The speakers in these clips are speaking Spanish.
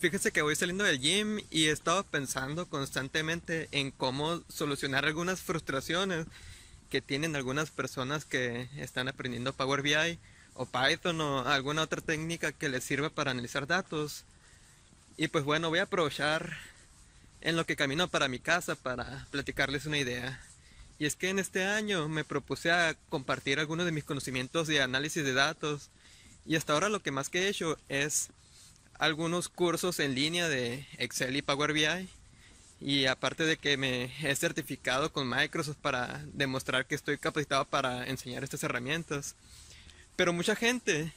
Fíjense que voy saliendo del gym y he estado pensando constantemente en cómo solucionar algunas frustraciones que tienen algunas personas que están aprendiendo Power BI o Python o alguna otra técnica que les sirva para analizar datos. Y pues bueno, voy a aprovechar en lo que camino para mi casa para platicarles una idea. Y es que en este año me propuse a compartir algunos de mis conocimientos de análisis de datos. Y hasta ahora lo que más que he hecho es algunos cursos en línea de Excel y Power BI. Y aparte de que me he certificado con Microsoft para demostrar que estoy capacitado para enseñar estas herramientas. Pero mucha gente,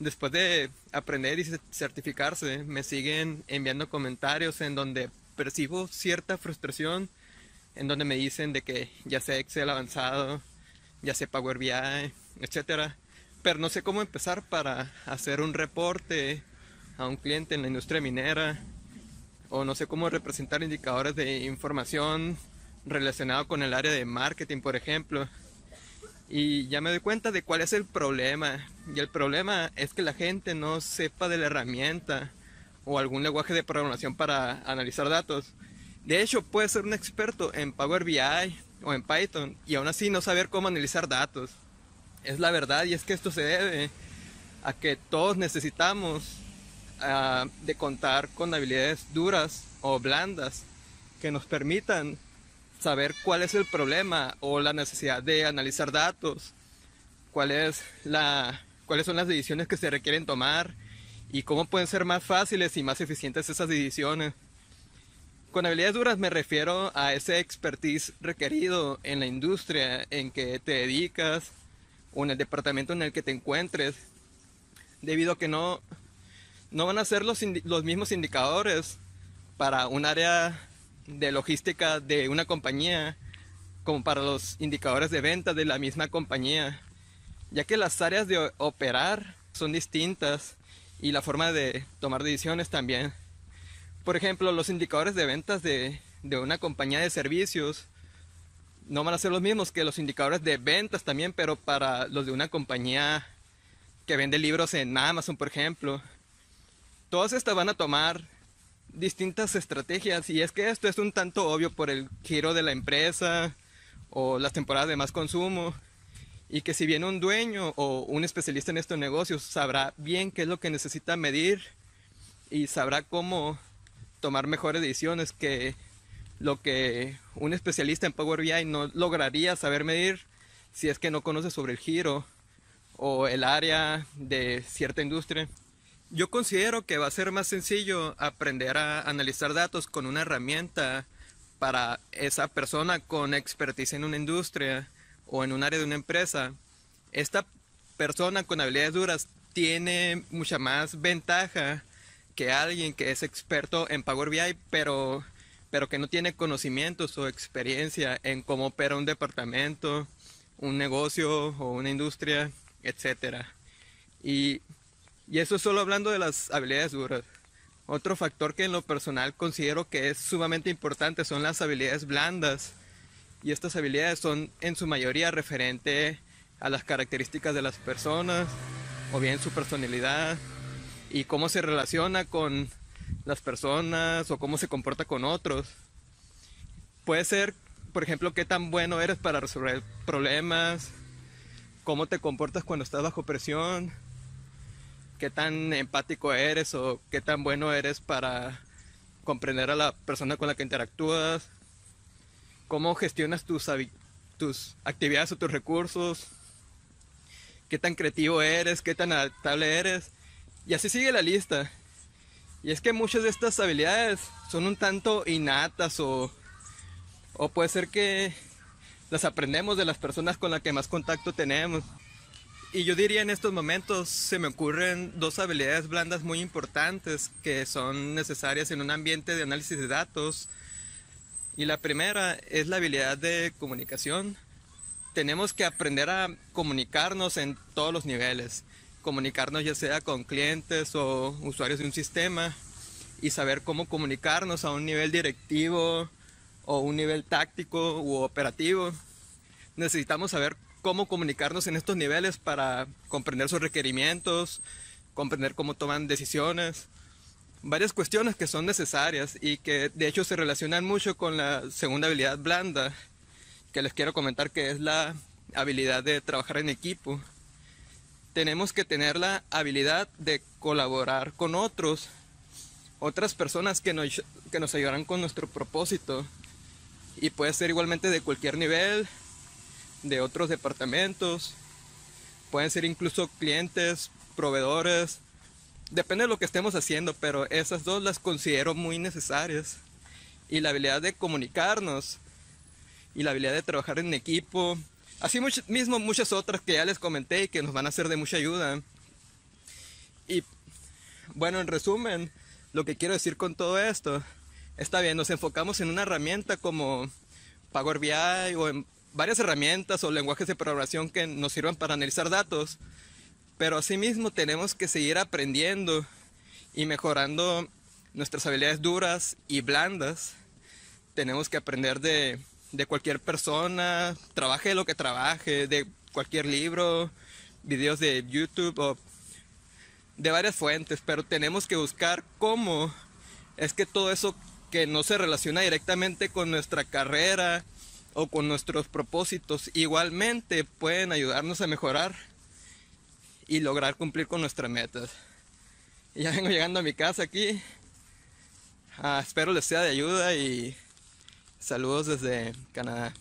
después de aprender y certificarse, me siguen enviando comentarios en donde percibo cierta frustración, en donde me dicen de que ya sé Excel avanzado, ya sé Power BI, etcétera, Pero no sé cómo empezar para hacer un reporte a un cliente en la industria minera o no sé cómo representar indicadores de información relacionado con el área de marketing, por ejemplo. Y ya me doy cuenta de cuál es el problema. Y el problema es que la gente no sepa de la herramienta o algún lenguaje de programación para analizar datos. De hecho, puede ser un experto en Power BI o en Python y aún así no saber cómo analizar datos. Es la verdad y es que esto se debe a que todos necesitamos Ah, de contar con habilidades duras o blandas que nos permitan saber cuál es el problema o la necesidad de analizar datos, cuál es la, cuáles son las decisiones que se requieren tomar y cómo pueden ser más fáciles y más eficientes esas decisiones. Con habilidades duras me refiero a ese expertise requerido en la industria en que te dedicas o en el departamento en el que te encuentres, debido a que no no van a ser los, mismos indicadores para un área de logística de una compañía como para los indicadores de ventas de la misma compañía, ya que las áreas de operar son distintas y la forma de tomar decisiones también. Por ejemplo, los indicadores de ventas de una compañía de servicios no van a ser los mismos que los indicadores de ventas también, pero para los de una compañía que vende libros en Amazon, por ejemplo todas estas van a tomar distintas estrategias y es que esto es un tanto obvio por el giro de la empresa o las temporadas de más consumo y que si bien un dueño o un especialista en estos negocios sabrá bien qué es lo que necesita medir y sabrá cómo tomar mejores decisiones que lo que un especialista en Power BI no lograría saber medir si es que no conoce sobre el giro o el área de cierta industria. Yo considero que va a ser más sencillo aprender a analizar datos con una herramienta para esa persona con expertise en una industria o en un área de una empresa. Esta persona con habilidades duras tiene mucha más ventaja que alguien que es experto en Power BI, pero, pero que no tiene conocimientos o experiencia en cómo opera un departamento, un negocio o una industria, etcétera. Y y eso es solo hablando de las habilidades duras. Otro factor que en lo personal considero que es sumamente importante son las habilidades blandas. Y estas habilidades son en su mayoría referente a las características de las personas o bien su personalidad y cómo se relaciona con las personas o cómo se comporta con otros. Puede ser, por ejemplo, qué tan bueno eres para resolver problemas, cómo te comportas cuando estás bajo presión, qué tan empático eres o qué tan bueno eres para comprender a la persona con la que interactúas, cómo gestionas tus, tus actividades o tus recursos, qué tan creativo eres, qué tan adaptable eres. Y así sigue la lista. Y es que muchas de estas habilidades son un tanto innatas o, o puede ser que las aprendemos de las personas con las que más contacto tenemos. Y yo diría en estos momentos se me ocurren dos habilidades blandas muy importantes que son necesarias en un ambiente de análisis de datos. Y la primera es la habilidad de comunicación. Tenemos que aprender a comunicarnos en todos los niveles, comunicarnos ya sea con clientes o usuarios de un sistema y saber cómo comunicarnos a un nivel directivo o un nivel táctico u operativo. Necesitamos saber cómo comunicarnos en estos niveles para comprender sus requerimientos, comprender cómo toman decisiones, varias cuestiones que son necesarias y que de hecho se relacionan mucho con la segunda habilidad blanda, que les quiero comentar que es la habilidad de trabajar en equipo. Tenemos que tener la habilidad de colaborar con otros, otras personas que nos, que nos ayudarán con nuestro propósito. Y puede ser igualmente de cualquier nivel, de otros departamentos, pueden ser incluso clientes, proveedores, depende de lo que estemos haciendo, pero esas dos las considero muy necesarias. Y la habilidad de comunicarnos, y la habilidad de trabajar en equipo, así mismo muchas otras que ya les comenté y que nos van a ser de mucha ayuda. Y bueno, en resumen, lo que quiero decir con todo esto, está bien, nos enfocamos en una herramienta como Power BI o en varias herramientas o lenguajes de programación que nos sirvan para analizar datos, pero asimismo tenemos que seguir aprendiendo y mejorando nuestras habilidades duras y blandas. Tenemos que aprender de, de cualquier persona, trabaje lo que trabaje, de cualquier libro, videos de YouTube o de varias fuentes, pero tenemos que buscar cómo es que todo eso que no se relaciona directamente con nuestra carrera o con nuestros propósitos. Igualmente pueden ayudarnos a mejorar y lograr cumplir con nuestras metas. Ya vengo llegando a mi casa aquí. Ah, espero les sea de ayuda y saludos desde Canadá.